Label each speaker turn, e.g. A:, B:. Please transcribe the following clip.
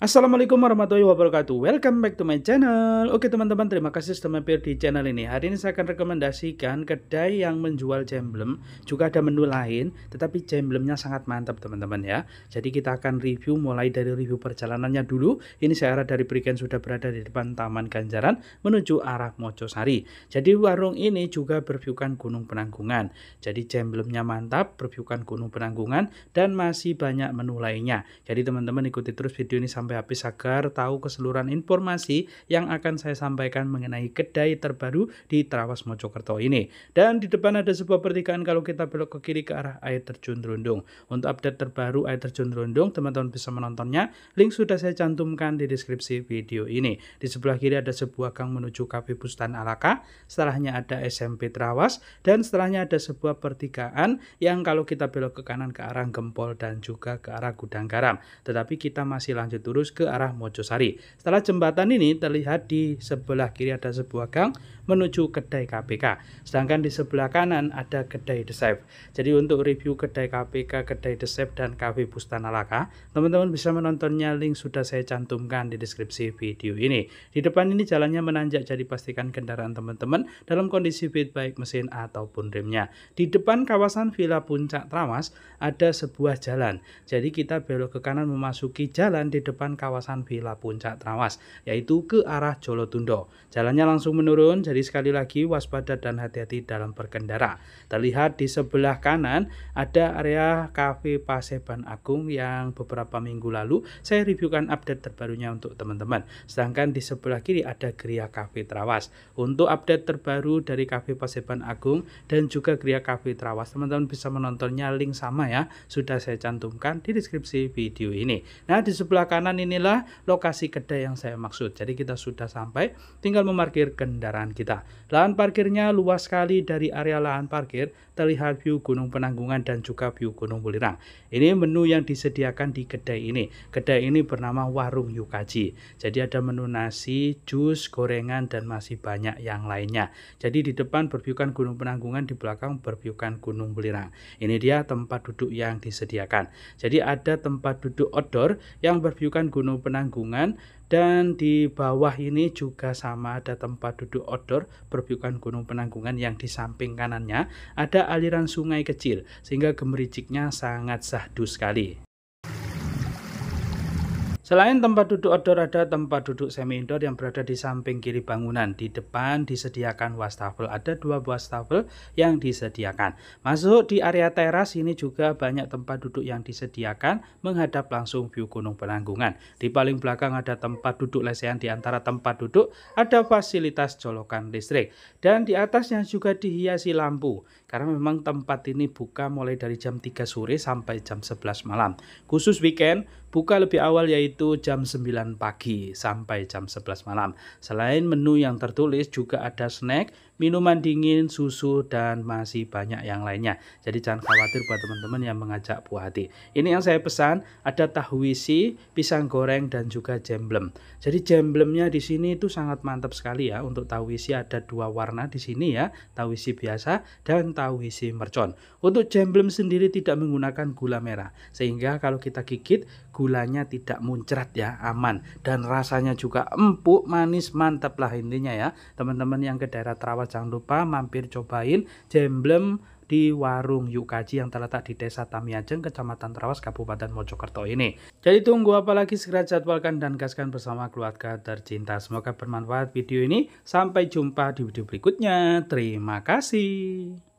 A: Assalamualaikum warahmatullahi wabarakatuh Welcome back to my channel Oke teman-teman terima kasih sudah mampir di channel ini Hari ini saya akan rekomendasikan kedai yang menjual jemblem Juga ada menu lain Tetapi jemblemnya sangat mantap teman-teman ya Jadi kita akan review mulai dari review perjalanannya dulu Ini saya arah dari Brigen sudah berada di depan Taman Ganjaran Menuju arah Mojosari Jadi warung ini juga berviewkan Gunung Penanggungan Jadi jemblemnya mantap Berviewkan Gunung Penanggungan Dan masih banyak menu lainnya Jadi teman-teman ikuti terus video ini sampai sampai habis agar tahu keseluruhan informasi yang akan saya sampaikan mengenai kedai terbaru di Trawas Mojokerto ini. Dan di depan ada sebuah pertigaan kalau kita belok ke kiri ke arah air terjun Rundung. Untuk update terbaru air terjun Rundung, teman-teman bisa menontonnya. Link sudah saya cantumkan di deskripsi video ini. Di sebelah kiri ada sebuah gang menuju Kafe Bustan Alaka, setelahnya ada SMP Trawas, dan setelahnya ada sebuah pertigaan yang kalau kita belok ke kanan ke arah Gempol dan juga ke arah Gudang Garam. Tetapi kita masih lanjut turun lurus ke arah Mojosari. Setelah jembatan ini terlihat di sebelah kiri ada sebuah gang menuju kedai KPK. Sedangkan di sebelah kanan ada kedai The Jadi untuk review kedai KPK, kedai The dan kafe Bustana Laka, teman-teman bisa menontonnya link sudah saya cantumkan di deskripsi video ini. Di depan ini jalannya menanjak jadi pastikan kendaraan teman-teman dalam kondisi fit baik mesin ataupun remnya. Di depan kawasan Villa Puncak Trawas ada sebuah jalan. Jadi kita belok ke kanan memasuki jalan di depan kawasan Villa Puncak Trawas, yaitu ke arah Jolotundo. Jalannya langsung menurun, jadi sekali lagi waspada dan hati-hati dalam berkendara. Terlihat di sebelah kanan ada area Cafe Paseban Agung yang beberapa minggu lalu saya reviewkan update terbarunya untuk teman-teman. Sedangkan di sebelah kiri ada Geria Cafe Trawas. Untuk update terbaru dari Cafe Paseban Agung dan juga Geria Cafe Trawas, teman-teman bisa menontonnya link sama ya, sudah saya cantumkan di deskripsi video ini. Nah, di sebelah kanan inilah lokasi kedai yang saya maksud. Jadi kita sudah sampai, tinggal memarkir kendaraan kita. Lahan parkirnya luas sekali dari area lahan parkir, terlihat view Gunung Penanggungan dan juga view Gunung Bulirang. Ini menu yang disediakan di kedai ini. Kedai ini bernama Warung Yukaji. Jadi ada menu nasi, jus, gorengan, dan masih banyak yang lainnya. Jadi di depan berviewkan Gunung Penanggungan, di belakang berviewkan Gunung Bulirang. Ini dia tempat duduk yang disediakan. Jadi ada tempat duduk outdoor yang berviewkan Gunung Penanggungan dan di bawah ini juga sama ada tempat duduk outdoor perbukitan Gunung Penanggungan yang di samping kanannya ada aliran sungai kecil sehingga gemericiknya sangat sahdu sekali. Selain tempat duduk outdoor ada tempat duduk semi indoor yang berada di samping kiri bangunan. Di depan disediakan wastafel. Ada dua wastafel yang disediakan. Masuk di area teras ini juga banyak tempat duduk yang disediakan menghadap langsung view Gunung Penanggungan. Di paling belakang ada tempat duduk lesehan di antara tempat duduk ada fasilitas colokan listrik dan di atasnya juga dihiasi lampu. Karena memang tempat ini buka mulai dari jam 3 sore sampai jam 11 malam. Khusus weekend, buka lebih awal yaitu jam 9 pagi sampai jam 11 malam. Selain menu yang tertulis, juga ada snack, minuman dingin, susu, dan masih banyak yang lainnya. Jadi jangan khawatir buat teman-teman yang mengajak buah hati. Ini yang saya pesan, ada tahu isi, pisang goreng, dan juga jemblem. Jadi jemblemnya di sini itu sangat mantap sekali ya. Untuk tahu isi ada dua warna di sini ya, tahu isi biasa dan Tahu isi mercon. Untuk jemblem sendiri tidak menggunakan gula merah, sehingga kalau kita gigit gulanya tidak muncrat ya, aman. Dan rasanya juga empuk, manis, mantap lah intinya ya. Teman-teman yang ke daerah Trawas jangan lupa mampir cobain jemblem di warung Yukaji yang terletak di Desa Tamiajeng, Kecamatan Trawas, Kabupaten Mojokerto ini. Jadi tunggu apalagi segera jadwalkan dan gaskan bersama keluarga tercinta. Semoga bermanfaat video ini. Sampai jumpa di video berikutnya. Terima kasih.